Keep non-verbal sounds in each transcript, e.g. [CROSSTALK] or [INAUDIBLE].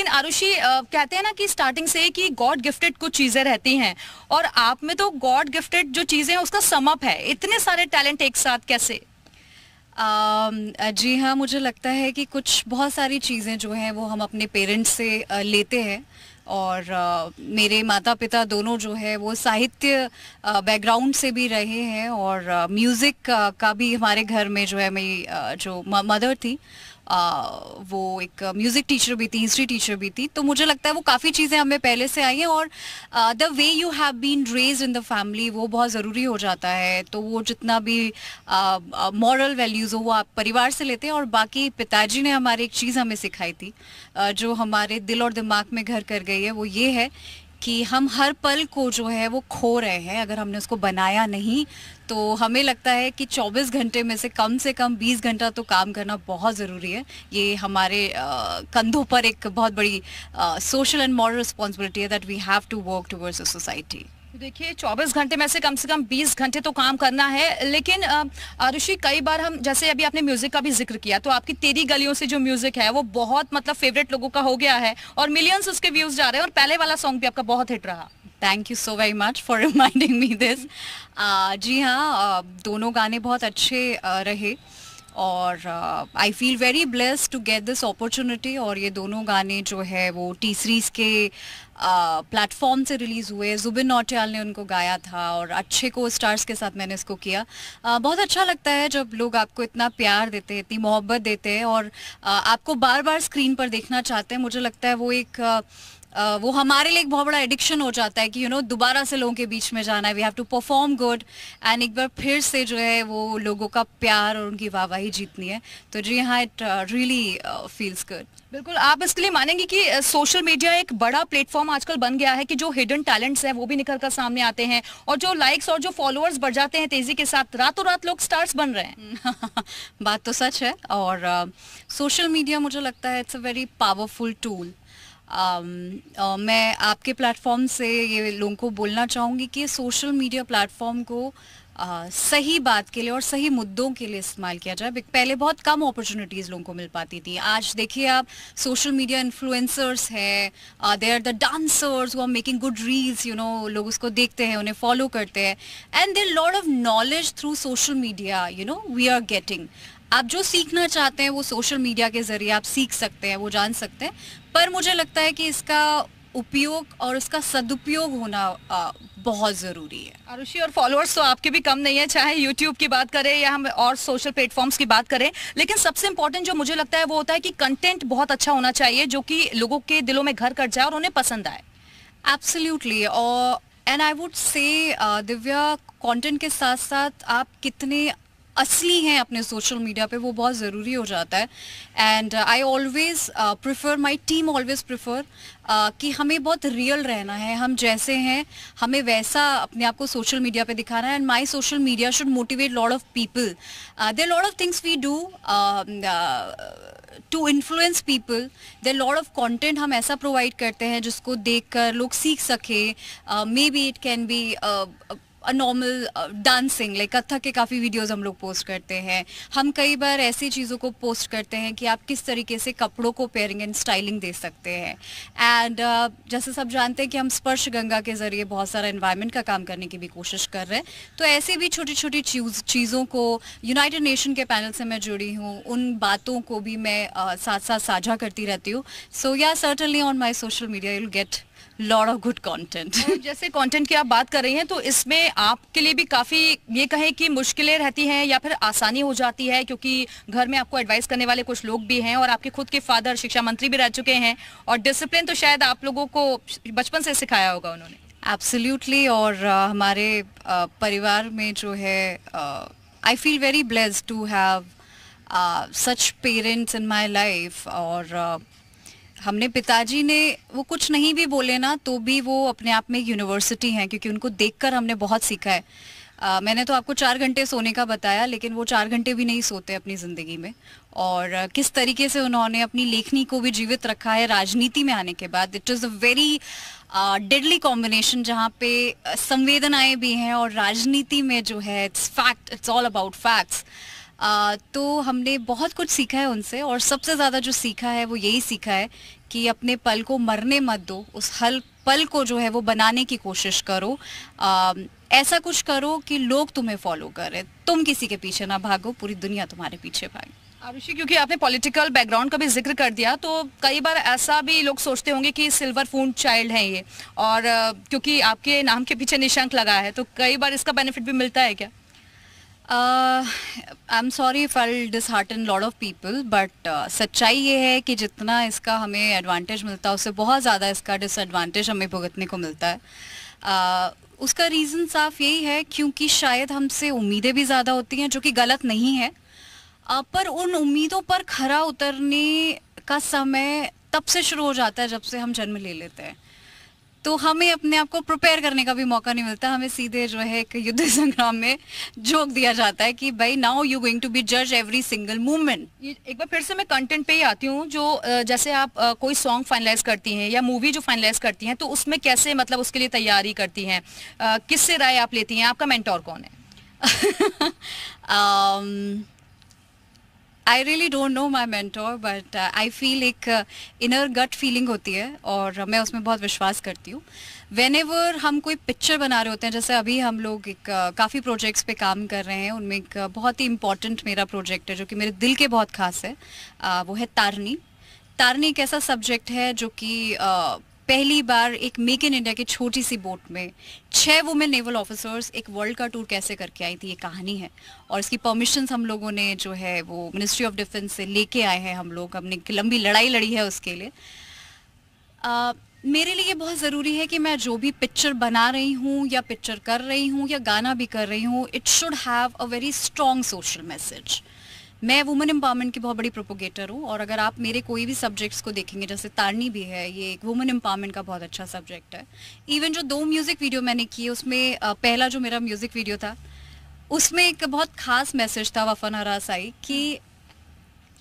लेकिन आरुषि कहते हैं ना कि स्टार्टिंग से कि गॉड गिफ्टेड कुछ चीजें रहती हैं और आप में तो गॉड गिफ्टेड जो चीजें हैं उसका समअप है इतने सारे टैलेंट एक साथ कैसे आ, जी हाँ मुझे लगता है कि कुछ बहुत सारी चीज़ें जो हैं वो हम अपने पेरेंट्स से लेते हैं और आ, मेरे माता पिता दोनों जो है वो साहित्य बैकग्राउंड से भी रहे हैं और म्यूज़िक का भी हमारे घर में जो है मेरी जो मदर थी वो एक म्यूज़िक टीचर भी थी हिस्ट्री टीचर भी थी तो मुझे लगता है वो काफ़ी चीज़ें हमें पहले से आई हैं और the way you have been raise in the family वो बहुत ज़रूरी हो जाता है तो वो जितना भी मॉरल वैल्यूज़ हो वो आप परिवार से लेते हैं और बाकी पिताजी ने हमारे एक चीज़ हमें सिखाई थी जो हमारे दिल और दिमाग में घर कर गई है वो ये है कि हम हर पल को जो है वो खो रहे हैं अगर हमने उसको बनाया नहीं तो हमें लगता है कि 24 घंटे में से कम से कम 20 घंटा तो काम करना बहुत ज़रूरी है ये हमारे कंधों पर एक बहुत बड़ी सोशल एंड मॉरल रिस्पॉन्सिबिलिटी है that we have to work towards a society देखिए 24 घंटे में से कम से कम 20 घंटे तो काम करना है लेकिन ऋषि कई बार हम जैसे अभी आपने म्यूजिक का भी जिक्र किया तो आपकी तेरी गलियों से जो म्यूजिक है वो बहुत मतलब फेवरेट लोगों का हो गया है और मिलियंस उसके व्यूज जा रहे हैं और पहले वाला सॉन्ग भी आपका बहुत हिट रहा thank you so very much for reminding me this जी हाँ दोनों गाने बहुत अच्छे रहे और I feel very blessed to get this opportunity और ये दोनों गाने जो है वो टी सीरीज़ के प्लेटफॉर्म से रिलीज़ हुए जुबिन नौटियाल ने उनको गाया था और अच्छे को स्टार्स के साथ मैंने इसको किया आ, बहुत अच्छा लगता है जब लोग आपको इतना प्यार देते हैं इतनी मोहब्बत देते हैं और आ, आपको बार बार स्क्रीन पर देखना चाहते हैं मुझे लगता है वो एक वो हमारे लिए एक बहुत बड़ा एडिक्शन हो जाता है कि यू नो दोबारा से लोगों के बीच में जाना है we have to perform good and एक बार फिर से जो है वो लोगों का प्यार और उनकी वाहवाही जीतनी है तो जी हाँ इट रियली फील्स गुड बिल्कुल आप इसके लिए मानेंगे कि सोशल मीडिया एक बड़ा प्लेटफॉर्म आजकल बन गया है कि जो हिडन टैलेंट्स हैं वो भी निकल कर सामने आते हैं और जो लाइक्स और जो फॉलोअर्स बढ़ जाते हैं तेजी के साथ रातों रात लोग स्टार्स बन रहे हैं [LAUGHS] बात तो सच है और सोशल uh, मीडिया मुझे लगता है it's a very powerful tool Um, uh, मैं आपके प्लेटफॉर्म से ये लोगों को बोलना चाहूँगी कि सोशल मीडिया प्लेटफॉर्म को आ, uh, सही बात के लिए और सही मुद्दों के लिए इस्तेमाल किया जाए पहले बहुत कम अपॉर्चुनिटीज़ लोगों को मिल पाती थी आज देखिए आप सोशल मीडिया इन्फ्लुएंसर्स हैं दे आर द डांसर्स वो are making good reels you know लोग उसको देखते हैं उन्हें फॉलो करते हैं and there lot of knowledge through social media you know we are getting आप जो सीखना चाहते हैं वो सोशल मीडिया के जरिए आप सीख सकते हैं वो जान सकते हैं पर मुझे लगता है कि इसका उपयोग और उसका सदुपयोग होना आ, बहुत ज़रूरी है आरुषि और फॉलोअर्स तो आपके भी कम नहीं है चाहे यूट्यूब की बात करें या हम और सोशल प्लेटफॉर्म्स की बात करें लेकिन सबसे इंपॉर्टेंट जो मुझे लगता है वो होता है कि कंटेंट बहुत अच्छा होना चाहिए जो कि लोगों के दिलों में घर कर जाए और उन्हें पसंद आए एब्सोल्यूटली और एंड आई वुड से दिव्या कंटेंट के साथ साथ आप कितने असली हैं अपने सोशल मीडिया पे वो बहुत ज़रूरी हो जाता है and I always prefer my team always prefer कि हमें बहुत रियल रहना है हम जैसे हैं हमें वैसा अपने आप को सोशल मीडिया पे दिखाना है and my social media should motivate lot of people there lot of things we do to influence people there lot of content हम ऐसा प्रोवाइड करते हैं जिसको देख कर लोग सीख सके maybe it can be normal dancing like Kathak के काफ़ी वीडियोस हम लोग पोस्ट करते हैं हम कई बार ऐसी चीज़ों को पोस्ट करते हैं कि आप किस तरीके से कपड़ों को पेयरिंग एंड स्टाइलिंग दे सकते हैं एंड uh, जैसे सब जानते हैं कि हम स्पर्श गंगा के ज़रिए बहुत सारा इन्वायरमेंट का काम करने की भी कोशिश कर रहे हैं तो ऐसी भी छोटी छोटी चीज़ों को यूनाइटेड नेशन के पैनल से मैं जुड़ी हूँ उन बातों को भी मैं uh, साथ साथ साझा करती रहती हूँ so yeah certainly on my social media you'll get lot of good content जैसे कंटेंट की आप बात कर रही हैं तो इसमें आपके लिए भी काफ़ी ये कहें कि मुश्किलें रहती हैं या फिर आसानी हो जाती है क्योंकि घर में आपको एडवाइस करने वाले कुछ लोग भी हैं और आपके खुद के फादर शिक्षा मंत्री भी रह चुके हैं और डिसिप्लिन तो शायद आप लोगों को बचपन से सिखाया होगा उन्होंने एब्सोल्यूटली और uh, हमारे uh, परिवार में जो है I feel very blessed to have such parents in my life और uh, हमने पिताजी ने वो कुछ नहीं भी बोले ना तो भी वो अपने आप में यूनिवर्सिटी हैं क्योंकि उनको देखकर हमने बहुत सीखा है आ, मैंने तो आपको चार घंटे सोने का बताया लेकिन वो चार घंटे भी नहीं सोते अपनी ज़िंदगी में और किस तरीके से उन्होंने अपनी लेखनी को भी जीवित रखा है राजनीति में आने के बाद it is a very deadly combination जहाँ पे संवेदनाएं भी हैं और राजनीति में जो है it's fact it's all about facts तो हमने बहुत कुछ सीखा है उनसे और सबसे ज़्यादा जो सीखा है वो यही सीखा है कि अपने पल को मरने मत दो उस हल पल को जो है वो बनाने की कोशिश करो आ, ऐसा कुछ करो कि लोग तुम्हें फॉलो करें तुम किसी के पीछे ना भागो पूरी दुनिया तुम्हारे पीछे भागे आरुषि क्योंकि आपने पॉलिटिकल बैकग्राउंड का भी जिक्र कर दिया तो कई बार ऐसा भी लोग सोचते होंगे कि सिल्वर फोन चाइल्ड है ये और क्योंकि आपके नाम के पीछे निशंक लगा है तो कई बार इसका बेनिफिट भी मिलता है क्या I am sorry if I'll dishearten lot of people but सच्चाई ये है कि जितना इसका हमें एडवांटेज मिलता है उससे बहुत ज़्यादा इसका डिसएडवांटेज हमें भुगतने को मिलता है uh, उसका रीज़न साफ यही है क्योंकि शायद हमसे उम्मीदें भी ज़्यादा होती हैं जो कि गलत नहीं है uh, पर उन उम्मीदों पर खरा उतरने का समय तब से शुरू हो जाता है जब से हम जन्म ले लेते हैं तो हमें अपने आप को प्रिपेयर करने का भी मौका नहीं मिलता हमें सीधे जो है एक युद्ध [LAUGHS] संग्राम में झोंक दिया जाता है कि भाई now you going to be जज एवरी सिंगल मूवमेंट एक बार फिर से मैं कंटेंट पे ही आती हूँ जो जैसे आप कोई सॉन्ग फाइनलाइज करती हैं या मूवी जो फाइनलाइज करती हैं तो उसमें कैसे मतलब उसके लिए तैयारी करती हैं किससे राय आप लेती हैं आपका मैंटोर कौन है [LAUGHS] um, I really don't know my mentor but I feel एक इनर गट फीलिंग होती है और मैं उसमें बहुत विश्वास करती हूँ वेन एवर हम कोई पिक्चर बना रहे होते हैं जैसे अभी हम लोग एक uh, काफ़ी प्रोजेक्ट्स पे काम कर रहे हैं उनमें एक uh, बहुत ही इंपॉर्टेंट मेरा प्रोजेक्ट है जो कि मेरे दिल के बहुत खास है uh, वो है तारनी तारनी एक ऐसा सब्जेक्ट है जो कि पहली बार एक मेक इन इंडिया की छोटी सी बोट में छह वुमेन नेवल ऑफिसर्स एक वर्ल्ड का टूर कैसे करके आई थी ये कहानी है और इसकी परमिशन हम लोगों ने जो है वो मिनिस्ट्री ऑफ डिफेंस से लेके आए हैं हम लोग हमने लंबी लड़ाई लड़ी है उसके लिए आ, मेरे लिए बहुत ज़रूरी है कि मैं जो भी पिक्चर बना रही हूँ या पिक्चर कर रही हूँ या गाना भी कर रही हूँ it should have a very strong social message मैं वुमेन एम्पावरमेंट की बहुत बड़ी प्रोपोगेटर हूँ और अगर आप मेरे कोई भी सब्जेक्ट्स को देखेंगे जैसे तारनी भी है ये एक वुमेन एम्पावरमेंट का बहुत अच्छा सब्जेक्ट है इवन जो दो म्यूज़िक वीडियो मैंने किए उसमें पहला जो मेरा म्यूज़िक वीडियो था उसमें एक बहुत खास मैसेज था वफन हरास आई कि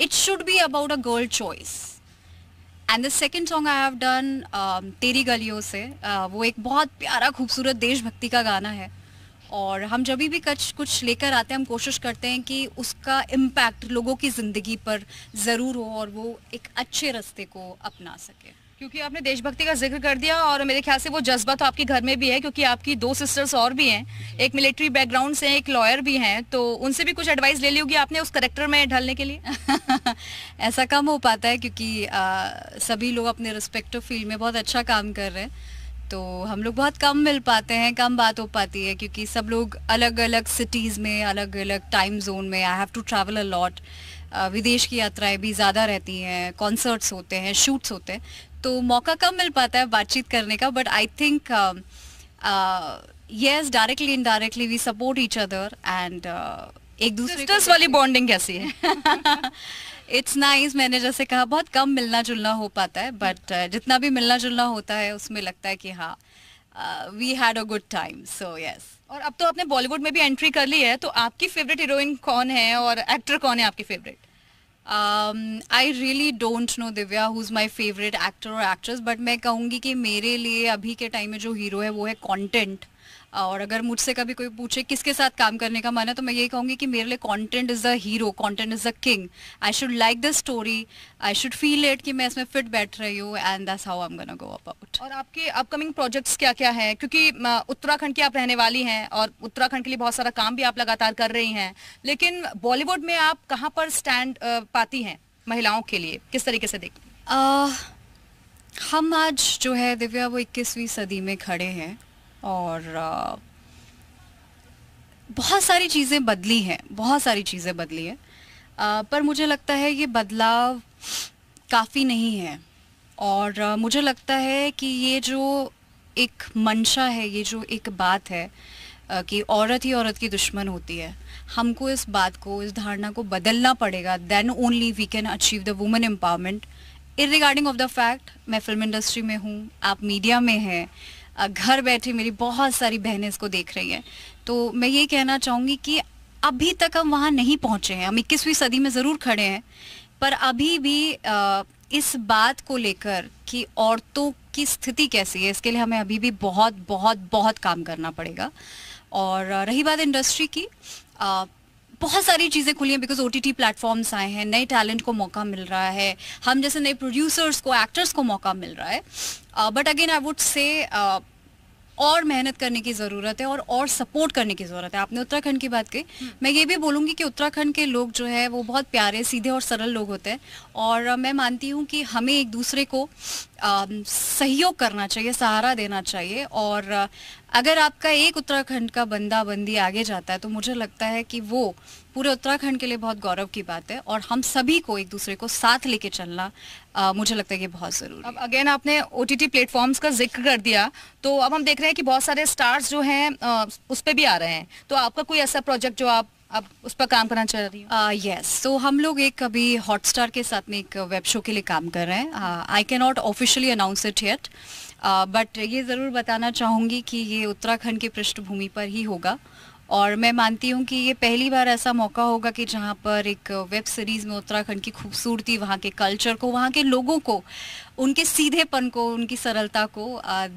it should be about a girl choice and the second song I have done तेरी गलियों से uh, वो एक बहुत प्यारा खूबसूरत देशभक्ति का गाना है और हम जब भी कुछ कुछ लेकर आते हैं हम कोशिश करते हैं कि उसका इम्पैक्ट लोगों की ज़िंदगी पर ज़रूर हो और वो एक अच्छे रास्ते को अपना सके क्योंकि आपने देशभक्ति का जिक्र कर दिया और मेरे ख्याल से वो जज्बा तो आपके घर में भी है क्योंकि आपकी दो सिस्टर्स और भी हैं एक मिलिट्री बैकग्राउंड से एक लॉयर भी हैं तो उनसे भी कुछ एडवाइस ले ली होगी आपने उस करेक्टर में ढलने के लिए [LAUGHS] ऐसा कम हो पाता है क्योंकि आ, सभी लोग अपने रिस्पेक्टिव फील्ड में बहुत अच्छा काम कर रहे हैं तो हम लोग बहुत कम मिल पाते हैं कम बात हो पाती है क्योंकि सब लोग अलग अलग सिटीज़ में अलग अलग टाइम जोन में I have to travel a lot विदेश की यात्राएं भी ज़्यादा रहती हैं कॉन्सर्ट्स होते हैं शूट्स होते हैं तो मौका कम मिल पाता है बातचीत करने का but I think yes directly indirectly we support each other and एक दूसरे वाली बॉन्डिंग कैसी है इट्स नाइस nice, मैंने जैसे कहा बहुत कम मिलना जुलना हो पाता है बट uh, जितना भी मिलना जुलना होता है उसमें लगता है कि हाँ we had a good time so yes और अब तो आपने बॉलीवुड में भी एंट्री कर ली है तो आपकी फेवरेट हीरोइन कौन है और एक्टर कौन है आपकी favourite I really don't know Divya who is my favourite actor और एक्ट्रेस बट मैं कहूँगी कि मेरे लिए अभी के टाइम में जो हीरो है वो है कॉन्टेंट और अगर मुझसे कभी कोई पूछे किसके साथ काम करने का मन है तो मैं यही कहूंगी कि मेरे लिए content is the hero content is the king I should like the story I should feel it कि मैं इसमें फिट बैठ रही हूँ and that's how I am gonna go about और आपके अपकमिंग प्रोजेक्ट्स क्या क्या हैं क्योंकि उत्तराखंड की आप रहने वाली हैं और उत्तराखंड के लिए बहुत सारा काम भी आप लगातार कर रही हैं लेकिन बॉलीवुड में आप कहाँ पर स्टैंड पाती हैं महिलाओं के लिए किस तरीके से देखती uh, हम आज जो है दिव्या वो इक्कीसवीं सदी में खड़े हैं और बहुत सारी चीज़ें बदली हैं बहुत सारी चीज़ें बदली हैं पर मुझे लगता है ये बदलाव काफ़ी नहीं है और मुझे लगता है कि ये जो एक मंशा है ये जो एक बात है कि औरत ही औरत की दुश्मन होती है हमको इस बात को इस धारणा को बदलना पड़ेगा then only we can achieve the women empowerment in regarding of the fact मैं फिल्म इंडस्ट्री में हूँ आप मीडिया में हैं घर बैठे मेरी बहुत सारी बहनें इसको देख रही हैं तो मैं ये कहना चाहूँगी कि अभी तक हम वहाँ नहीं पहुँचे हैं हम इक्कीसवीं सदी में ज़रूर खड़े हैं पर अभी भी इस बात को लेकर कि औरतों की स्थिति कैसी है इसके लिए हमें अभी भी बहुत बहुत बहुत काम करना पड़ेगा और रही बात इंडस्ट्री की बहुत सारी चीज़ें खुली हैं बिकॉज ओ टी प्लेटफॉर्म्स आए हैं नए टैलेंट को मौका मिल रहा है हम जैसे नए प्रोड्यूसर्स को एक्टर्स को मौका मिल रहा है बट अगेन आई वुड से और मेहनत करने की ज़रूरत है और और सपोर्ट करने की ज़रूरत है आपने उत्तराखंड की बात कही हम्म। मैं ये भी बोलूँगी कि उत्तराखंड के लोग जो है वो बहुत प्यारे सीधे और सरल लोग होते हैं और uh, मैं मानती हूँ कि हमें एक दूसरे को um, सहयोग करना चाहिए सहारा देना चाहिए और uh, अगर आपका एक उत्तराखंड का बंदा बंदी आगे जाता है तो मुझे लगता है कि वो पूरे उत्तराखंड के लिए बहुत गौरव की बात है और हम सभी को एक दूसरे को साथ लेके चलना आ, मुझे लगता है कि बहुत ज़रूरी अब अगेन आपने ओ टी टी प्लेटफॉर्म्स का जिक्र कर दिया तो अब हम देख रहे हैं कि बहुत सारे स्टार्स जो हैं उस पर भी आ रहे हैं तो आपका कोई ऐसा प्रोजेक्ट जो आप अब उस पर काम करना चाह रही हूँ यस तो हम लोग एक अभी हॉटस्टार के साथ में एक वेब शो के लिए काम कर रहे हैं I can not officially announce it yet but ये ज़रूर बताना चाहूँगी कि ये उत्तराखंड की पृष्ठभूमि पर ही होगा और मैं मानती हूँ कि ये पहली बार ऐसा मौका होगा कि जहाँ पर एक वेब सीरीज़ में उत्तराखंड की खूबसूरती वहाँ के कल्चर को वहाँ के लोगों को उनके सीधेपन को उनकी सरलता को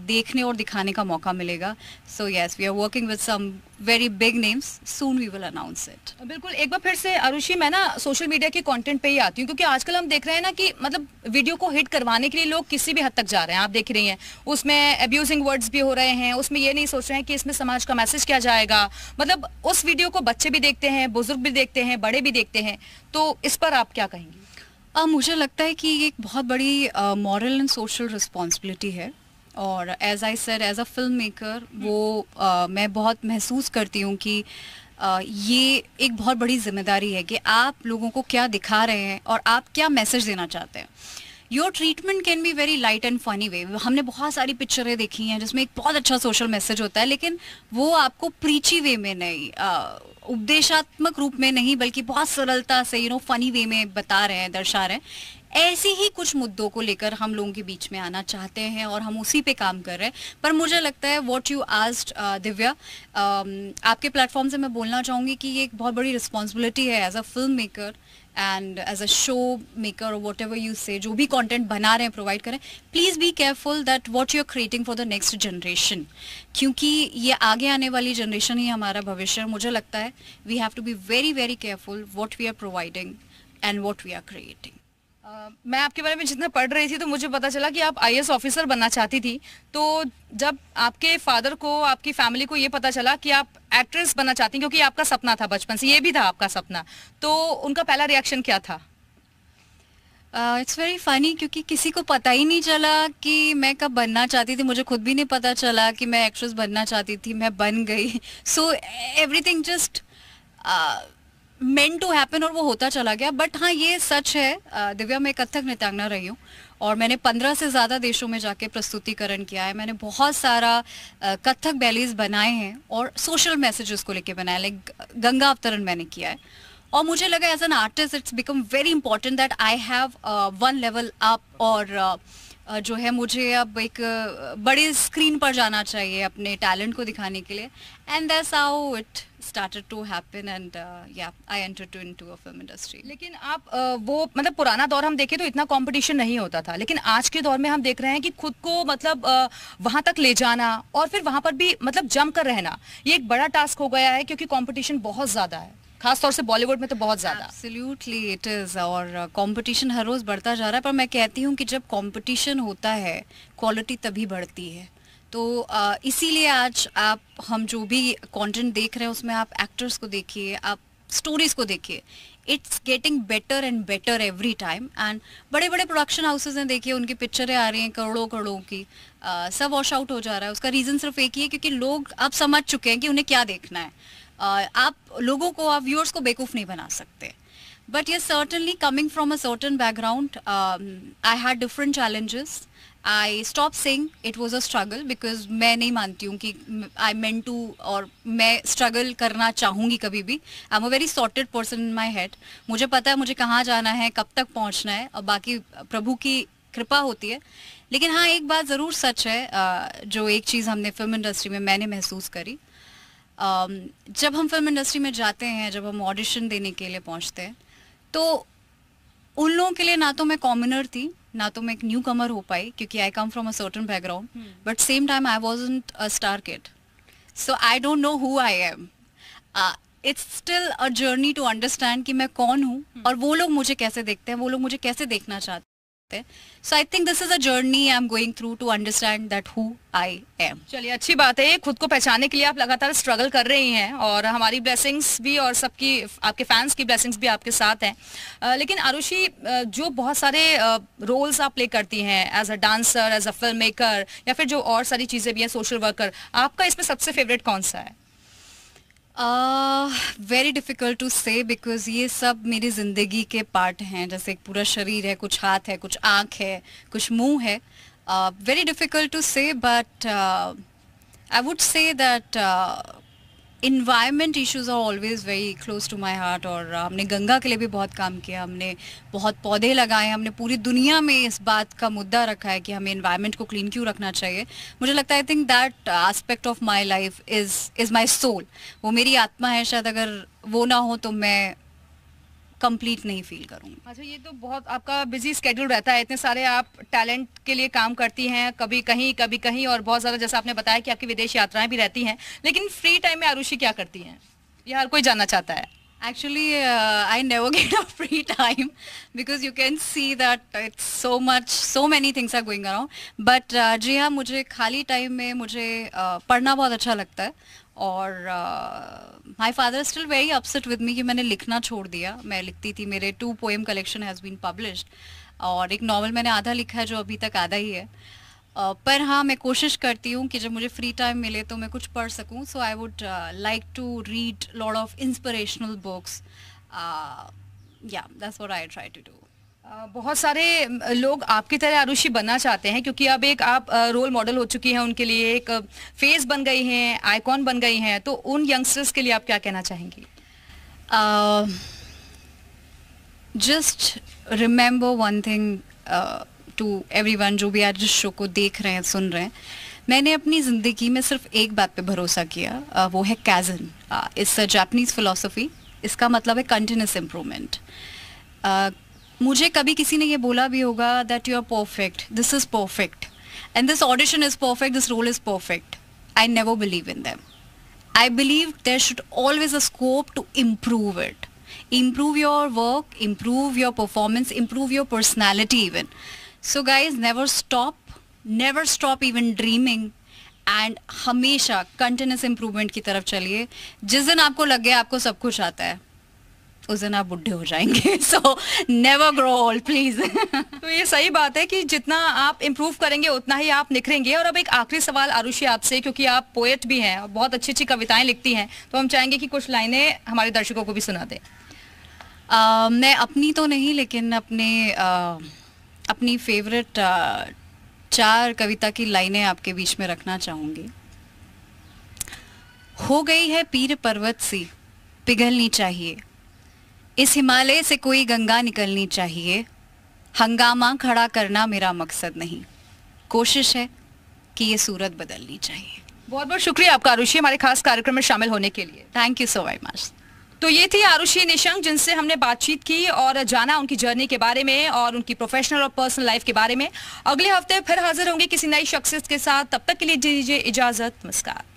देखने और दिखाने का मौका मिलेगा so yes we are working with some very big names soon we will announce it बिल्कुल एक बार फिर से अरुषि मैं ना सोशल मीडिया के कंटेंट पे ही आती हूँ क्योंकि आजकल हम देख रहे हैं ना कि मतलब वीडियो को हिट करवाने के लिए लोग किसी भी हद तक जा रहे हैं आप देख रही हैं उसमें अब्यूजिंग वर्ड्स भी हो रहे हैं उसमें ये नहीं सोच रहे हैं कि इसमें समाज का मैसेज क्या जाएगा मतलब उस वीडियो को बच्चे भी देखते हैं बुजुर्ग भी देखते हैं बड़े भी देखते हैं तो इस पर आप क्या कहेंगे आ, मुझे लगता है कि ये एक बहुत बड़ी मॉरल एंड सोशल रिस्पॉन्सिबिलिटी है और as I sir as a film maker वो आ, मैं बहुत महसूस करती हूँ कि आ, ये एक बहुत बड़ी जिम्मेदारी है कि आप लोगों को क्या दिखा रहे हैं और आप क्या मैसेज देना चाहते हैं your treatment can be very light and funny way हमने बहुत सारी पिक्चरें देखी हैं जिसमें एक बहुत अच्छा सोशल मैसेज होता है लेकिन वो आपको प्रीची वे में नहीं उपदेशात्मक रूप में नहीं बल्कि बहुत सरलता से यू नो फनी वे में बता रहे हैं दर्शा रहे हैं ऐसे ही कुछ मुद्दों को लेकर हम लोगों के बीच में आना चाहते हैं और हम उसी पे काम कर रहे हैं पर मुझे लगता है व्हाट यू आस्ट दिव्या आपके प्लेटफॉर्म से मैं बोलना चाहूँगी कि ये एक बहुत बड़ी रिस्पॉन्सिबिलिटी है as a film maker and as a show maker what ever you से जो भी कॉन्टेंट बना रहे हैं प्रोवाइड करें please be careful that what you are creating for the next generation क्योंकि ये आगे आने वाली जनरेशन ही हमारा भविष्य है मुझे लगता है we have to be very very careful what we are providing and what we are creating मैं आपके बारे में जितना पढ़ रही थी तो मुझे पता चला कि आप आई ऑफिसर बनना चाहती थी तो जब आपके फादर को आपकी फैमिली को ये पता चला कि आप एक्ट्रेस बनना चाहती क्योंकि आपका सपना था बचपन से ये भी था आपका सपना तो उनका पहला रिएक्शन क्या था इट्स वेरी फनी क्योंकि किसी को पता ही नहीं चला कि मैं कब बनना चाहती थी मुझे खुद भी नहीं पता चला कि मैं एक्ट्रेस बनना चाहती थी मैं बन गई so everything just meant to happen और वो होता चला गया बट हाँ ये सच है दिव्या मैं कथक नृत्यांगना रही हूँ और मैंने पंद्रह से ज़्यादा देशों में जाके प्रस्तुतिकरण किया है मैंने बहुत सारा कथक बैलीज बनाए हैं और सोशल मैसेजेस को लेके बनाया लाइक गंगा अवतरण मैंने किया है और मुझे लगा as an artist it's become very important that I have one level up और uh, जो है मुझे अब एक बड़े स्क्रीन पर जाना चाहिए अपने टैलेंट को दिखाने के लिए and that's how it started to happen and uh, yeah I entered into a film industry. लेकिन आप uh, वो मतलब पुराना दौर हम देखें तो इतना competition नहीं होता था लेकिन आज के दौर में हम देख रहे हैं कि खुद को मतलब uh, वहाँ तक ले जाना और फिर वहाँ पर भी मतलब जम कर रहना ये एक बड़ा टास्क हो गया है क्योंकि कंपटीशन बहुत ज़्यादा है खासतौर से बॉलीवुड में तो बहुत ज्यादा एब्सोल्युटली इट इज और कंपटीशन uh, हर रोज बढ़ता जा रहा है पर मैं कहती हूँ कि जब कंपटीशन होता है क्वालिटी तभी बढ़ती है तो इसीलिए आज आप हम जो भी कंटेंट देख रहे हैं उसमें आप एक्टर्स को देखिए आप स्टोरीज को देखिए it's getting better and better every time and बड़े बड़े प्रोडक्शन हाउसेज ने देखिए उनकी पिक्चरें आ रही हैं करोड़ों करोड़ों की सब वॉश आउट हो जा रहा है उसका रीज़न सिर्फ एक ही है क्योंकि लोग अब समझ चुके हैं कि उन्हें क्या देखना है uh, आप लोगों को आप व्यूअर्स को बेकूफ़ नहीं बना सकते बट ये certainly coming from a certain background I had different challenges I stop sing it was a struggle because मैं नहीं मानती हूँ कि आई मेन टू और मैं स्ट्रगल करना चाहूँगी कभी भी I am a very sorted person in my head मुझे पता है मुझे कहाँ जाना है कब तक पहुँचना है और बाकी प्रभु की कृपा होती है लेकिन हाँ एक बात ज़रूर सच है जो एक चीज़ हमने फिल्म इंडस्ट्री में मैंने महसूस करी जब हम फिल्म इंडस्ट्री में जाते हैं जब हम ऑडिशन देने के लिए पहुँचते हैं तो उन लोगों के लिए ना तो मैं कॉमनर थी ना तो मैं एक न्यू कमर हो पाई क्योंकि I come from a certain background but same time I was a star kid so I don't know who I am it's still a journey to understand कि मैं कौन हूँ hmm. और वो लोग मुझे कैसे देखते हैं वो लोग मुझे कैसे देखना चाहते हैं सकते हैं so I think this is a journey I am going through to understand that who I am चलिए अच्छी बात है खुद को पहचानने के लिए आप लगातार स्ट्रगल कर रही हैं और हमारी ब्लेसिंग्स भी और सबकी आपके फैंस की ब्लेसिंग्स भी आपके साथ हैं लेकिन आरुषि जो बहुत सारे रोल्स आप प्ले करती हैं as a dancer as a film maker या फिर जो और सारी चीज़ें भी हैं सोशल वर्कर आपका इसमें सबसे फेवरेट कौन सा है very difficult to say because ये सब मेरी ज़िंदगी के पार्ट हैं जैसे एक पूरा शरीर है कुछ हाथ है कुछ आँख है कुछ मुंह है very difficult to say but I would say that environment issues are always very close to my heart और uh, हमने गंगा के लिए भी बहुत काम किया हमने बहुत पौधे लगाए हमने पूरी दुनिया में इस बात का मुद्दा रखा है कि हमें इन्वायरमेंट को क्लीन क्यों रखना चाहिए मुझे लगता है I think that aspect of my life is is my soul वो मेरी आत्मा है शायद अगर वो ना हो तो मैं कंप्लीट नहीं फील करूंगी अच्छा ये तो बहुत आपका बिजी स्केड्यूल रहता है इतने सारे आप टैलेंट के लिए काम करती हैं कभी कहीं कभी कहीं और बहुत ज़्यादा जैसा आपने बताया कि आपकी विदेश यात्राएं भी रहती हैं लेकिन फ्री टाइम में आरुषि क्या करती हैं ये हर कोई जानना चाहता है Actually, uh, I never [LAUGHS] get a free time because you can see that it's so much, so many things are going around. But uh, जी हाँ मुझे खाली टाइम में मुझे uh, पढ़ना बहुत अच्छा लगता है और my father still very upset with me कि मैंने लिखना छोड़ दिया मैं लिखती थी मेरे two poem collection has been published और एक नॉवल मैंने आधा लिखा है जो अभी तक आधा ही है पर हाँ मैं कोशिश करती हूँ कि जब मुझे फ्री टाइम मिले तो मैं कुछ पढ़ सकूँ so I would like to read lot of inspirational books या that's what I try to do बहुत सारे लोग आपकी तरह आरुषि बनना चाहते हैं क्योंकि अब एक आप रोल मॉडल हो चुकी हैं उनके लिए एक फेस बन गई हैं आइकॉन बन गई हैं तो उन यंगस्टर्स के लिए आप क्या कहना चाहेंगी just remember one thing to every one जो भी आज इस शो को देख रहे हैं सुन रहे हैं मैंने अपनी ज़िंदगी में सिर्फ एक बात पे भरोसा किया वो है कैजन इस जापनीज़ फ़िलासफ़ी इसका मतलब है कंटिन्यूस इम्प्रूवमेंट मुझे कभी किसी ने ये बोला भी होगा that you are perfect this is perfect and this audition is perfect this role is perfect I never believe in them I believe there should always a scope to improve it improve your work improve your performance improve your personality even so guys never stop never stop even dreaming and हमेशा continuous improvement की तरफ चलिए जिस दिन आपको लग गया आपको सब कुछ आता है उस दिन आप बुढ़े हो जाएंगे so never grow old please तो ये सही बात है कि जितना आप इम्प्रूव करेंगे उतना ही आप निखरेंगे और अब एक आखिरी सवाल आरुषि आपसे क्योंकि आप पोएट भी हैं और बहुत अच्छी अच्छी कविताएं लिखती हैं तो हम चाहेंगे कि कुछ लाइनें हमारे दर्शकों को भी सुना दें uh, मैं अपनी तो नहीं लेकिन अपने uh, अपनी फेवरेट uh, चार कविता की लाइनें आपके बीच में रखना चाहूंगी हो गई है पीर पर्वत सी पिघलनी चाहिए इस हिमालय से कोई गंगा निकलनी चाहिए हंगामा खड़ा करना मेरा मकसद नहीं कोशिश है कि ये सूरत बदलनी चाहिए बहुत बहुत शुक्रिया आपका आरुषि हमारे खास कार्यक्रम में शामिल होने के लिए thank you so very much तो ये थी आरुषि निशंक जिनसे हमने बातचीत की और जाना उनकी जर्नी के बारे में और उनकी प्रोफेशनल और पर्सनल लाइफ के बारे में अगले हफ्ते फिर हाजिर होंगे किसी नई शख्सियत के साथ तब तक के लिए दीजिए इजाजत नमस्कार